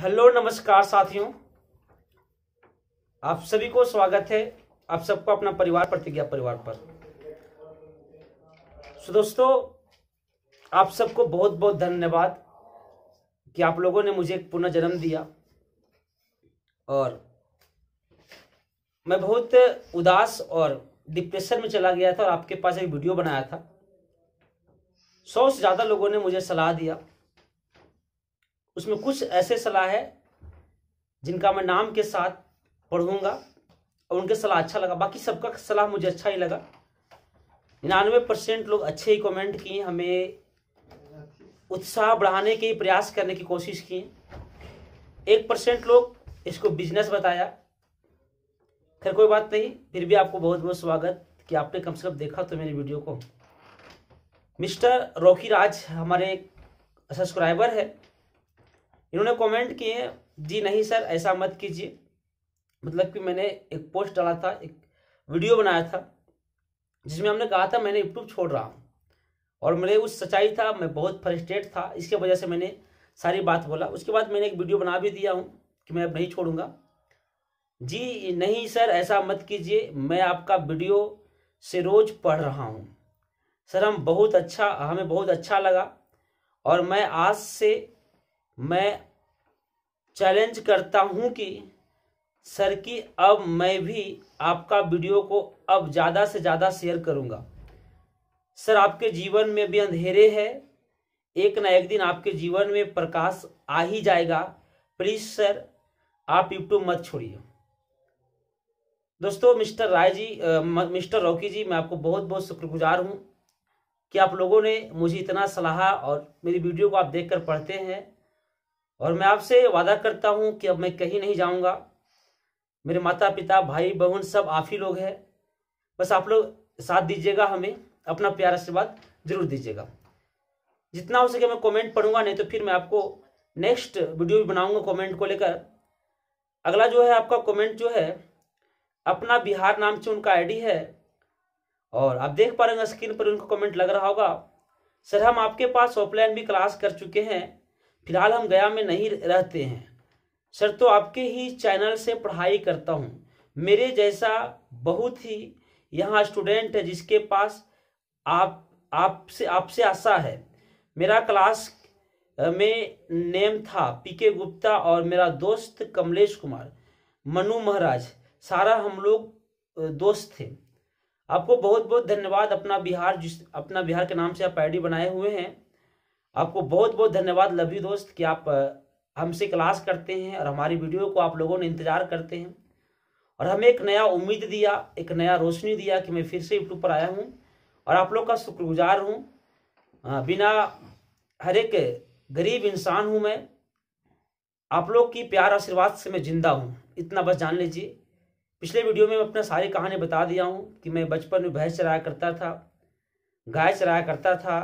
hello नमस्कार साथियों आप सभी को स्वागत है आप सबको अपना परिवार प्रतिज्ञा परिवार पर सो दोस्तों आप सबको बहुत बहुत धन्यवाद कि आप लोगों ने मुझे एक पुनः जन्म दिया और मैं बहुत उदास और डिप्रेशन में चला गया था और आपके पास एक वीडियो बनाया था सौ से ज़्यादा लोगों ने मुझे सलाह दिया उसमें कुछ ऐसे सलाह है जिनका मैं नाम के साथ पढ़ूंगा और उनके सलाह अच्छा लगा बाकी सबका सलाह मुझे अच्छा ही लगा निन्यानवे परसेंट लोग अच्छे ही कमेंट किए हमें उत्साह बढ़ाने के प्रयास करने की कोशिश की एक परसेंट लोग इसको बिजनेस बताया खैर कोई बात नहीं फिर भी आपको बहुत बहुत स्वागत कि आपने कम से कम देखा तो मेरी वीडियो को मिस्टर रोकी राज हमारे सब्सक्राइबर है इन्होंने कमेंट किए जी नहीं सर ऐसा मत कीजिए मतलब कि मैंने एक पोस्ट डाला था एक वीडियो बनाया था जिसमें हमने कहा था मैंने यूट्यूब छोड़ रहा हूँ और मेरे उस सच्चाई था मैं बहुत फ्रस्ट्रेट था इसके वजह से मैंने सारी बात बोला उसके बाद मैंने एक वीडियो बना भी दिया हूँ कि मैं अब नहीं छोड़ूंगा जी नहीं सर ऐसा मत कीजिए मैं आपका वीडियो से रोज़ पढ़ रहा हूँ सर हम बहुत अच्छा हमें बहुत अच्छा लगा और मैं आज से मैं चैलेंज करता हूँ कि सर कि अब मैं भी आपका वीडियो को अब ज़्यादा से ज़्यादा शेयर करूँगा सर आपके जीवन में भी अंधेरे है एक ना एक दिन आपके जीवन में प्रकाश आ ही जाएगा प्लीज़ सर आप यूट्यूब मत छोड़िए दोस्तों mister Rai ji mister Rocky ji मैं आपको बहुत बहुत शुक्रगुजार हूँ कि आप लोगों ने मुझे इतना सलाह और मेरी वीडियो को आप देखकर पढ़ते हैं और मैं आपसे वादा करता हूं कि अब मैं कहीं नहीं जाऊंगा मेरे माता पिता भाई बहन सब आप ही लोग हैं बस आप लोग साथ दीजिएगा हमें अपना प्यार आशीर्वाद जरूर दीजिएगा जितना हो सके मैं कमेंट पढ़ूंगा नहीं तो फिर मैं आपको नेक्स्ट वीडियो भी बनाऊंगा कमेंट को लेकर अगला जो है आपका कमेंट जो है अपना बिहार नाम से उनका आईडी है और आप देख पा रहे स्क्रीन पर उनका कमेंट लग रहा होगा सर हम आपके पास ऑफलाइन भी क्लास कर चुके हैं फिलहाल हम गया में नहीं रहते हैं सर तो आपके ही चैनल से पढ़ाई करता हूँ मेरे जैसा बहुत ही यहाँ स्टूडेंट है जिसके पास आप आपसे आपसे आशा है मेरा क्लास में नेम था पीके गुप्ता और मेरा दोस्त कमलेश कुमार मनु महाराज सारा हम लोग दोस्त थे आपको बहुत बहुत धन्यवाद अपना बिहार जिस अपना बिहार के नाम से आप आई बनाए हुए हैं आपको बहुत बहुत धन्यवाद लवली दोस्त कि आप हमसे क्लास करते हैं और हमारी वीडियो को आप लोगों ने इंतज़ार करते हैं और हमें एक नया उम्मीद दिया एक नया रोशनी दिया कि मैं फिर से यूट्यूब पर आया हूँ और आप लोग का शुक्रगुजार हूँ बिना हर एक गरीब इंसान हूँ मैं आप लोग की प्यार आशीर्वाद से मैं ज़िंदा हूँ इतना बस जान लीजिए पिछले वीडियो में मैं अपना सारी कहानी बता दिया हूँ कि मैं बचपन में भैंस चराया करता था गाय चराया करता था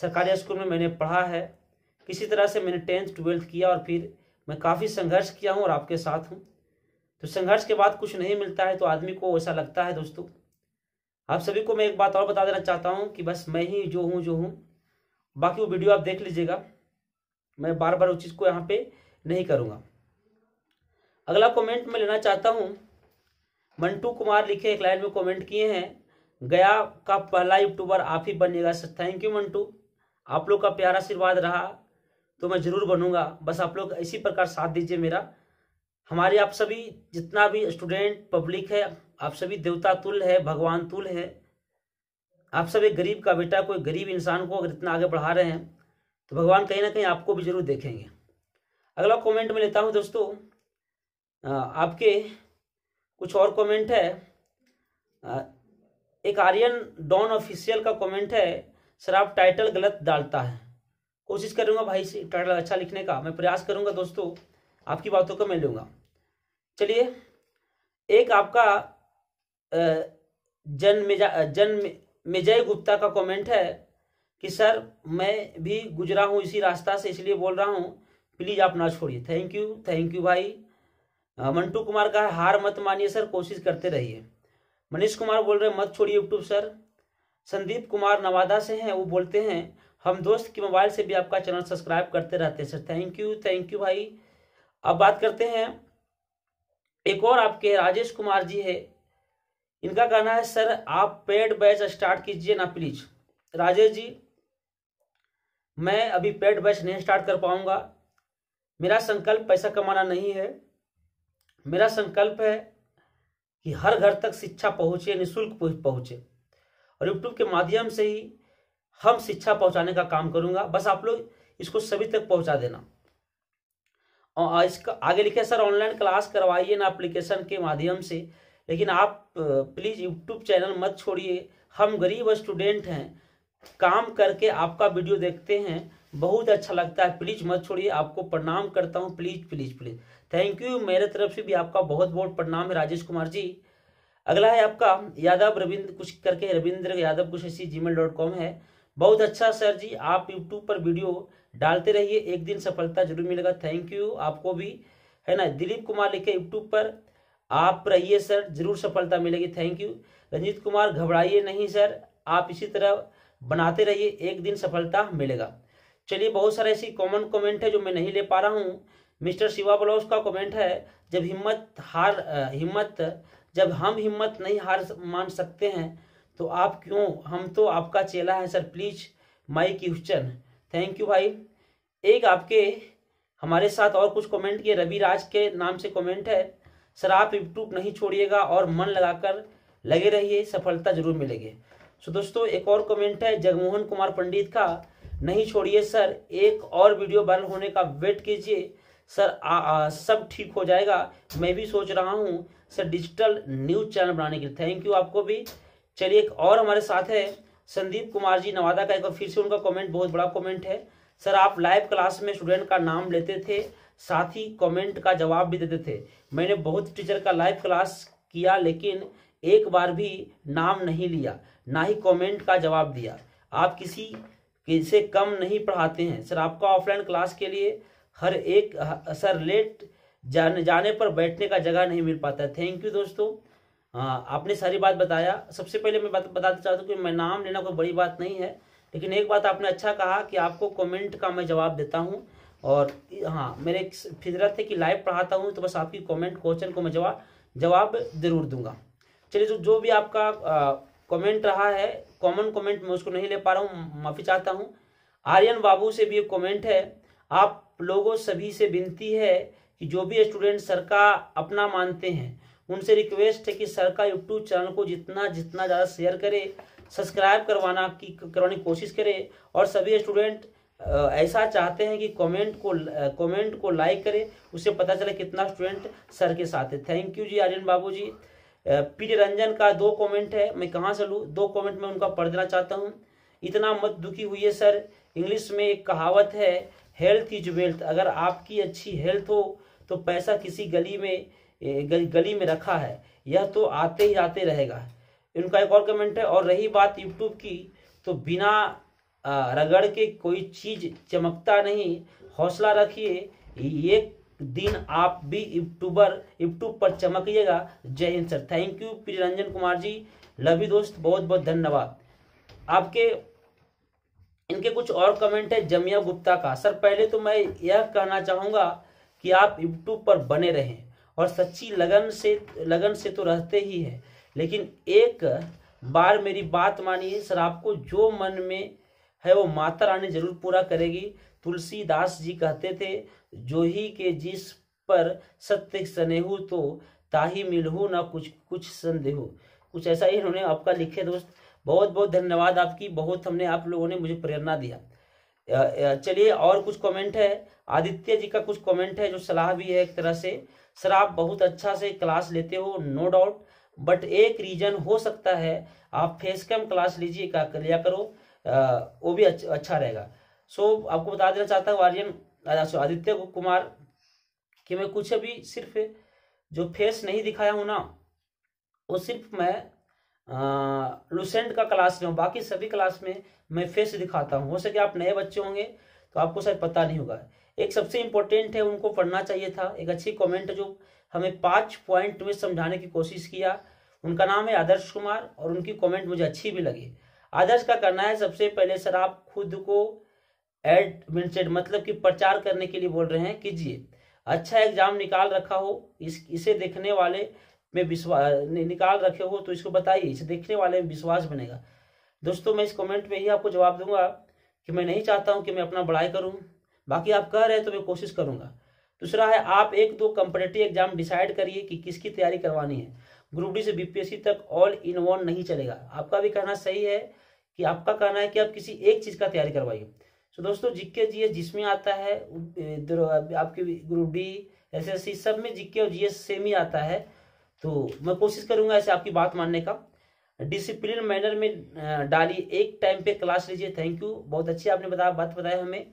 सरकारी स्कूल में मैंने पढ़ा है किसी तरह से मैंने टेंथ ट्वेल्थ किया और फिर मैं काफ़ी संघर्ष किया हूँ और आपके साथ हूँ तो संघर्ष के बाद कुछ नहीं मिलता है तो आदमी को ऐसा लगता है दोस्तों आप सभी को मैं एक बात और बता देना चाहता हूँ कि बस मैं ही जो हूँ जो हूँ बाकी वो वीडियो आप देख लीजिएगा मैं बार बार उस चीज़ को यहाँ पे नहीं करूँगा अगला कमेंट मैं लेना चाहता हूँ मंटू कुमार लिखे एक लाइन में कमेंट किए हैं गया का पहला यूट्यूबर आप ही बनिएगा थैंक यू मंटू आप लोग का प्यारा आशीर्वाद रहा तो मैं ज़रूर बनूंगा बस आप लोग इसी प्रकार साथ दीजिए मेरा हमारे आप सभी जितना भी स्टूडेंट पब्लिक है आप सभी देवता तुल है भगवान तुल है आप सभी गरीब का बेटा कोई गरीब इंसान को अगर इतना आगे बढ़ा रहे हैं तो भगवान कहीं ना कहीं आपको भी जरूर देखेंगे अगला कमेंट में लेता हूं दोस्तों आपके कुछ और कमेंट है एक आर्यन डॉन ऑफिशियल का कमेंट है सर आप टाइटल गलत डालता है कोशिश करूँगा भाई से टाइटल अच्छा लिखने का मैं प्रयास करूँगा दोस्तों आपकी बातों को मैं लूँगा चलिए एक आपका मेजा जन मेजय गुप्ता का कमेंट है कि सर मैं भी गुजरा हूँ इसी रास्ता से इसलिए बोल रहा हूँ प्लीज़ आप ना छोड़िए थैंक यू थैंक यू भाई मंटू कुमार का हार मत मानिए सर कोशिश करते रहिए मनीष कुमार बोल रहे मत छोड़िए यूट्यूब सर संदीप कुमार नवादा से हैं वो बोलते हैं हम दोस्त के मोबाइल से भी आपका चैनल सब्सक्राइब करते रहते हैं sir thank you thank you भाई अब बात करते हैं एक और आपके राजेश कुमार जी है इनका कहना है सर आप पेड बैच स्टार्ट कीजिए ना प्लीज राजेश जी मैं अभी पेड बैच नहीं स्टार्ट कर पाऊंगा मेरा संकल्प पैसा कमाना नहीं है मेरा संकल्प है कि हर घर तक शिक्षा पहुंचे निःशुल्क पहुंचे और यूट्यूब के माध्यम से ही हम शिक्षा पहुंचाने का काम करूंगा बस आप लोग इसको सभी तक पहुंचा देना और इसका आगे लिखे सर ऑनलाइन क्लास करवाइए ना एप्लीकेशन के माध्यम से लेकिन आप प्लीज़ यूट्यूब चैनल मत छोड़िए हम गरीब स्टूडेंट हैं काम करके आपका वीडियो देखते हैं बहुत अच्छा लगता है प्लीज़ मत छोड़िए आपको प्रणाम करता हूँ please please please thank you मेरे तरफ से भी आपका बहुत बहुत प्रणाम है राजेश कुमार जी अगला है आपका यादव रविंद्र कुछ करके रविंद्र यादव कुछ ऐसी जी है बहुत अच्छा सर जी आप यूट्यूब पर वीडियो डालते रहिए एक दिन सफलता जरूर मिलेगा थैंक यू आपको भी है ना दिलीप कुमार लिखे यूट्यूब पर आप रहिए सर जरूर सफलता मिलेगी थैंक यू रंजीत कुमार घबराइए नहीं सर आप इसी तरह बनाते रहिए एक दिन सफलता मिलेगा चलिए बहुत सारे ऐसी कॉमन कमेंट है जो मैं नहीं ले पा रहा हूँ मिस्टर शिवा बलोस का कमेंट है जब हिम्मत हार हिम्मत जब हम हिम्मत नहीं हार मान सकते हैं तो आप क्यों हम तो आपका चेला है sir please my question thank you भाई एक आपके हमारे साथ और कुछ कमेंट किए रवि राज के नाम से कमेंट है सर आप यूट्यूब नहीं छोड़िएगा और मन लगाकर लगे रहिए सफलता जरूर मिलेगी सो दोस्तों एक और कमेंट है जगमोहन कुमार पंडित का नहीं छोड़िए सर एक और वीडियो वायरल होने का वेट कीजिए सर आ, आ, सब ठीक हो जाएगा मैं भी सोच रहा हूँ सर डिजिटल न्यूज चैनल बनाने के लिए थैंक यू आपको भी चलिए एक और हमारे साथ है संदीप कुमार जी नवादा का एक और फिर से उनका कमेंट बहुत बड़ा कमेंट है सर आप लाइव क्लास में स्टूडेंट का नाम लेते थे साथ ही कमेंट का जवाब भी देते थे मैंने बहुत टीचर का लाइव क्लास किया लेकिन एक बार भी नाम नहीं लिया ना ही कमेंट का जवाब दिया आप किसी से कम नहीं पढ़ाते हैं सर आपका ऑफलाइन क्लास के लिए हर एक सर लेट जाने जाने पर बैठने का जगह नहीं मिल पाता है थैंक यू दोस्तों आपने सारी बात बताया सबसे पहले मैं बात बताना चाहता हूँ कि मैं नाम लेना कोई बड़ी बात नहीं है लेकिन एक बात आपने अच्छा कहा कि आपको कमेंट का मैं जवाब देता हूँ और हाँ मेरे एक फिजरत है कि लाइव पढ़ाता हूँ तो बस आपकी कॉमेंट क्वेश्चन को मैं जवाब जवाब ज़रूर दूंगा चलिए जो जो भी आपका कॉमेंट रहा है कॉमन कॉमेंट मैं उसको नहीं ले पा रहा हूँ माफ़ी चाहता हूँ आर्यन बाबू से भी एक कॉमेंट है आप लोगों सभी से विनती है कि जो भी स्टूडेंट सर का अपना मानते हैं उनसे रिक्वेस्ट है कि सर का यूट्यूब चैनल को जितना जितना ज़्यादा शेयर करें सब्सक्राइब करवाना की करवाने की कोशिश करें और सभी स्टूडेंट ऐसा चाहते हैं कि कमेंट को कमेंट को लाइक करें उससे पता चले कितना स्टूडेंट सर के साथ है thank you ji Aryan Babu ji P Ranjan का दो कमेंट है मैं कहाँ से लूँ दो कमेंट में उनका पढ़ देना चाहता हूँ इतना मत दुखी हुई है सर इंग्लिश में एक कहावत है हेल्थ इज वेल्थ अगर आपकी अच्छी हेल्थ हो तो पैसा किसी गली में गली में रखा है यह तो आते ही आते रहेगा इनका एक और कमेंट है और रही बात यूट्यूब की तो बिना रगड़ के कोई चीज़ चमकता नहीं हौसला रखिए एक दिन आप भी यूट्यूबर यूट्यूब पर चमकिएगा जय हिंद सर थैंक यू प्रिय रंजन कुमार जी लवी दोस्त बहुत बहुत धन्यवाद आपके इनके कुछ और कमेंट है जमिया गुप्ता का सर पहले तो मैं यह कहना चाहूँगा कि आप यूट्यूब पर बने रहें और सच्ची लगन से लगन से तो रहते ही है लेकिन एक बार मेरी बात मानिए सर आपको जो मन में है वो माता रानी जरूर पूरा करेगी तुलसीदास जी कहते थे जो ही के जिस पर सत्य स्नेहु तो ताही मिलहु ना कुछ कुछ संदेहु कुछ ऐसा ही इन्होंने आपका लिखे दोस्त बहुत बहुत धन्यवाद आपकी बहुत हमने आप लोगों ने मुझे प्रेरणा दिया चलिए और कुछ कमेंट है आदित्य जी का कुछ कमेंट है जो सलाह भी है एक तरह से सर आप बहुत अच्छा से क्लास लेते हो नो डाउट बट एक रीजन हो सकता है आप फेस कैम क्लास लीजिए लिया करो वो भी अच्छा, रहेगा सो आपको बता देना चाहता हूँ आर्यन आदित्य कुमार कि मैं कुछ अभी सिर्फ जो फेस नहीं दिखाया हूँ ना वो सिर्फ मैं लुसेंट का क्लास में बाकी सभी क्लास में मैं फेस दिखाता हूँ हो सके आप नए बच्चे होंगे तो आपको शायद पता नहीं होगा एक सबसे इम्पोर्टेंट है उनको पढ़ना चाहिए था एक अच्छी कमेंट जो हमें पाँच पॉइंट में समझाने की कोशिश किया उनका नाम है आदर्श कुमार और उनकी कमेंट मुझे अच्छी भी लगी आदर्श का करना है सबसे पहले सर आप खुद को एडमिनिस्ट्रेट मतलब कि प्रचार करने के लिए बोल रहे हैं कीजिए अच्छा एग्जाम निकाल रखा हो इस इसे देखने वाले में विश्वास निकाल रखे हो तो इसको बताइए इसे देखने वाले में विश्वास बनेगा दोस्तों मैं इस कमेंट में ही आपको जवाब दूंगा कि मैं नहीं चाहता हूं कि मैं अपना बड़ाई करूं बाकी आप कह रहे हैं तो मैं कोशिश करूंगा दूसरा है आप एक दो कम्पिटेटिव एग्जाम डिसाइड करिए कि किसकी तैयारी करवानी है ग्रुप डी से बीपीएससी तक ऑल इन वन नहीं चलेगा आपका भी कहना सही है कि आपका कहना है कि आप किसी एक चीज़ का तैयारी करवाइए तो दोस्तों जिक्के जीएस जिसमें आता है आपके group D S S C सब में जिक्के और जीएस सेम ही आता है तो मैं कोशिश करूंगा ऐसे आपकी बात मानने का डिसिप्लिन मैनर में डाली एक टाइम पे क्लास लीजिए थैंक यू बहुत अच्छी आपने बताया बात बताया हमें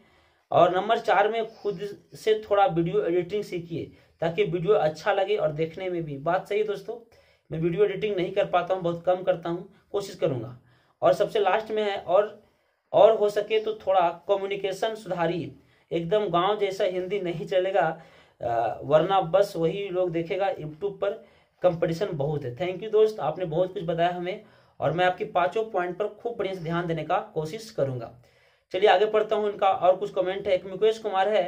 और नंबर चार में खुद से थोड़ा वीडियो एडिटिंग सीखिए ताकि वीडियो अच्छा लगे और देखने में भी बात सही है दोस्तों मैं वीडियो एडिटिंग नहीं कर पाता हूँ बहुत कम करता हूँ कोशिश करूँगा और सबसे लास्ट में है और और हो सके तो थोड़ा कम्युनिकेशन सुधारी एकदम गांव जैसा हिंदी नहीं चलेगा वरना बस वही लोग देखेगा यूट्यूब पर कंपटीशन बहुत है थैंक यू दोस्त आपने बहुत कुछ बताया हमें और मैं आपकी पांचों पॉइंट पर खूब बढ़िया से ध्यान देने का कोशिश करूंगा चलिए आगे पढ़ता हूँ इनका और कुछ कमेंट है मुकेश कुमार है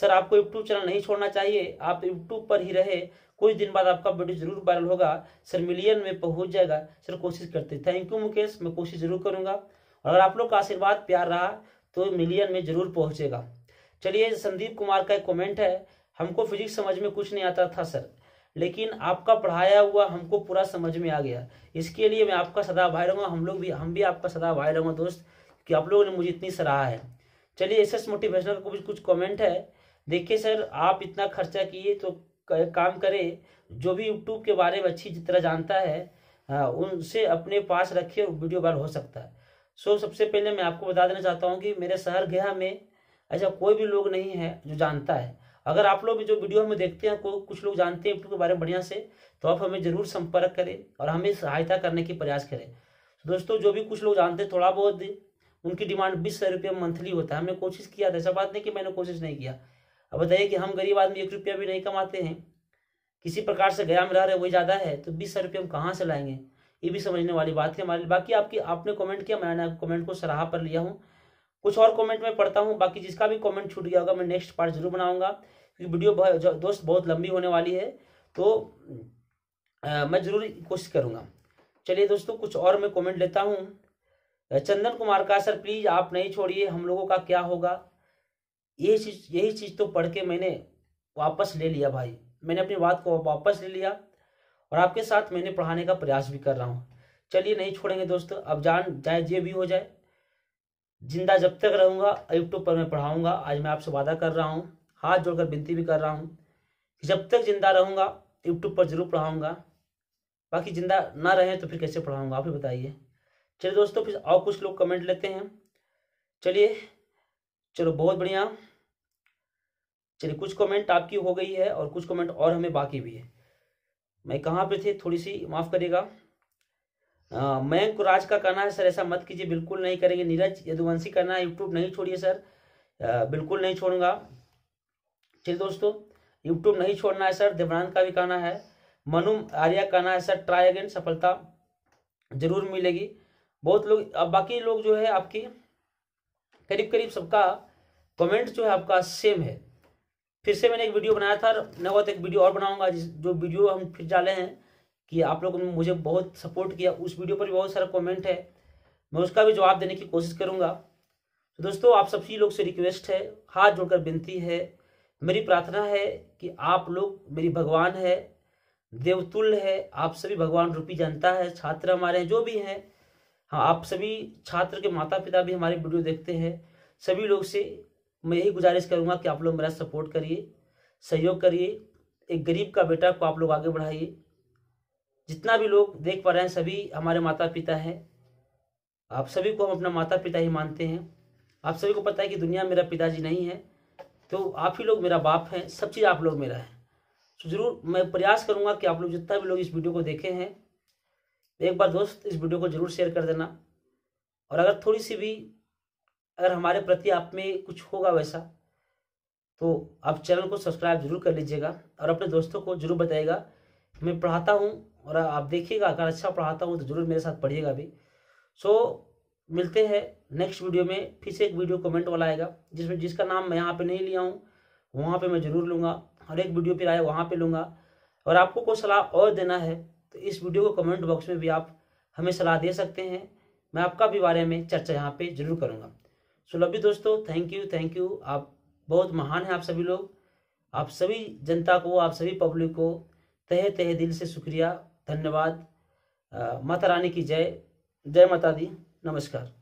सर आपको यूट्यूब चैनल नहीं छोड़ना चाहिए आप यूट्यूब पर ही रहे कुछ दिन बाद आपका वीडियो जरूर वायरल होगा सर मिलियन में पहुंच जाएगा सर कोशिश करते थैंक यू मुकेश मैं कोशिश जरूर करूंगा और अगर आप लोग का आशीर्वाद प्यार रहा तो मिलियन में जरूर पहुंचेगा चलिए संदीप कुमार का एक कमेंट है हमको फिजिक्स समझ में कुछ नहीं आता था सर लेकिन आपका पढ़ाया हुआ हमको पूरा समझ में आ गया इसके लिए मैं आपका सदा भाई रहूँगा हम लोग भी हम भी आपका सदा भाई रहूँगा दोस्त कि आप लोगों ने मुझे इतनी सराहा है चलिए एस एस मोटिवेशनल को भी कुछ कमेंट है देखिए सर आप इतना खर्चा किए तो काम करें जो भी यूट्यूब के बारे में अच्छी तरह जानता है उनसे अपने पास रखिए और वीडियो बार हो सकता है सो सबसे पहले मैं आपको बता देना चाहता हूँ कि मेरे शहर गया में ऐसा कोई भी लोग नहीं है जो जानता है अगर आप लोग जो वीडियो हमें देखते हैं को कुछ लोग जानते हैं यूट्यूब के बारे में बढ़िया से तो आप हमें ज़रूर संपर्क करें और हमें सहायता करने की प्रयास करें तो दोस्तों जो भी कुछ लोग जानते हैं थोड़ा बहुत उनकी डिमांड बीस हज़ार रुपया मंथली होता है हमने कोशिश किया था ऐसा बात नहीं कि मैंने कोशिश नहीं किया अब बताइए कि हम गरीब आदमी एक रुपया भी नहीं कमाते हैं किसी प्रकार से गया में रह रहे वही ज़्यादा है तो बीस हज़ार रुपये हम कहाँ से लाएंगे ये भी समझने वाली बात है हमारे बाकी आपकी आपने कमेंट किया मैंने कमेंट को सराहा पर लिया हूँ कुछ और कमेंट में पढ़ता हूँ बाकी जिसका भी कमेंट छूट गया होगा मैं नेक्स्ट पार्ट जरूर बनाऊंगा क्योंकि वीडियो दोस्त बहुत लंबी होने वाली है तो आ, मैं जरूर कोशिश करूँगा चलिए दोस्तों कुछ और मैं कमेंट लेता हूँ चंदन कुमार का सर प्लीज़ आप नहीं छोड़िए हम लोगों का क्या होगा यही चीज़ यही चीज़ तो पढ़ के मैंने वापस ले लिया भाई मैंने अपनी बात को वापस ले लिया और आपके साथ मैंने पढ़ाने का प्रयास भी कर रहा हूँ चलिए नहीं छोड़ेंगे दोस्तों अब जान जाए जे भी हो जाए जिंदा जब तक रहूँगा यूट्यूब पर मैं पढ़ाऊँगा आज मैं आपसे वादा कर रहा हूँ हाथ जोड़कर विनती भी कर रहा हूँ कि जब तक जिंदा रहूँगा यूट्यूब पर जरूर पढ़ाऊँगा बाकी जिंदा ना रहे तो फिर कैसे पढ़ाऊँगा आप ही बताइए चलिए दोस्तों फिर और कुछ लोग कमेंट लेते हैं चलिए चलो बहुत बढ़िया चलिए कुछ कमेंट आपकी हो गई है और कुछ कमेंट और हमें बाकी भी है मैं कहाँ पे थे थोड़ी सी माफ़ करिएगा हाँ, मयंक राज का कहना है सर ऐसा मत कीजिए बिल्कुल नहीं करेंगे नीरज यदुवंशी कहना है यूट्यूब नहीं छोड़िए सर बिल्कुल नहीं छोड़ूंगा चलिए दोस्तों यूट्यूब नहीं छोड़ना है सर देवरान का भी कहना है मनु आर्या कहना है सर ट्राई अगेन सफलता जरूर मिलेगी बहुत लोग अब बाकी लोग जो है आपकी करीब करीब सबका कमेंट जो है आपका सेम है फिर से मैंने एक वीडियो बनाया था नवत एक वीडियो और बनाऊंगा जिस जो वीडियो हम फिर डाले हैं कि आप लोगों ने मुझे बहुत सपोर्ट किया उस वीडियो पर भी बहुत सारा कमेंट है मैं उसका भी जवाब देने की कोशिश करूँगा तो दोस्तों आप सभी लोग से रिक्वेस्ट है हाथ जोड़कर विनती है मेरी प्रार्थना है कि आप लोग मेरी भगवान है देवतुल्य है आप सभी भगवान रूपी जनता है छात्र हमारे हैं जो भी हैं हाँ आप सभी छात्र के माता पिता भी हमारे वीडियो देखते हैं सभी लोग से मैं यही गुजारिश करूँगा कि आप लोग मेरा सपोर्ट करिए सहयोग करिए एक गरीब का बेटा को आप लोग आगे बढ़ाइए जितना भी लोग देख पा रहे हैं सभी हमारे माता पिता हैं आप सभी को हम अपना माता पिता ही मानते हैं आप सभी को पता है कि दुनिया मेरा पिताजी नहीं है तो आप ही लोग मेरा बाप हैं सब चीज़ आप लोग मेरा है तो ज़रूर मैं प्रयास करूँगा कि आप लोग जितना भी लोग इस वीडियो को देखे हैं एक बार दोस्त इस वीडियो को ज़रूर शेयर कर देना और अगर थोड़ी सी भी अगर हमारे प्रति आप में कुछ होगा वैसा तो आप चैनल को सब्सक्राइब जरूर कर लीजिएगा और अपने दोस्तों को जरूर बताइएगा मैं पढ़ाता हूँ और आप देखिएगा अगर अच्छा पढ़ाता हूँ तो ज़रूर मेरे साथ पढ़िएगा भी सो so, मिलते हैं नेक्स्ट वीडियो में फिर से एक वीडियो कमेंट वाला आएगा जिसमें जिसका नाम मैं यहाँ पे नहीं लिया हूँ वहाँ पे मैं ज़रूर लूँगा हर एक वीडियो फिर आया वहाँ पे लूँगा और आपको कोई सलाह और देना है तो इस वीडियो को कमेंट बॉक्स में भी आप हमें सलाह दे सकते हैं मैं आपका भी बारे में चर्चा यहाँ पर जरूर करूँगा सो so, लभी दोस्तों थैंक यू थैंक यू आप बहुत महान हैं आप सभी लोग आप सभी जनता को आप सभी पब्लिक को तहे तहे दिल से शुक्रिया धन्यवाद माता रानी की जय जय माता दी नमस्कार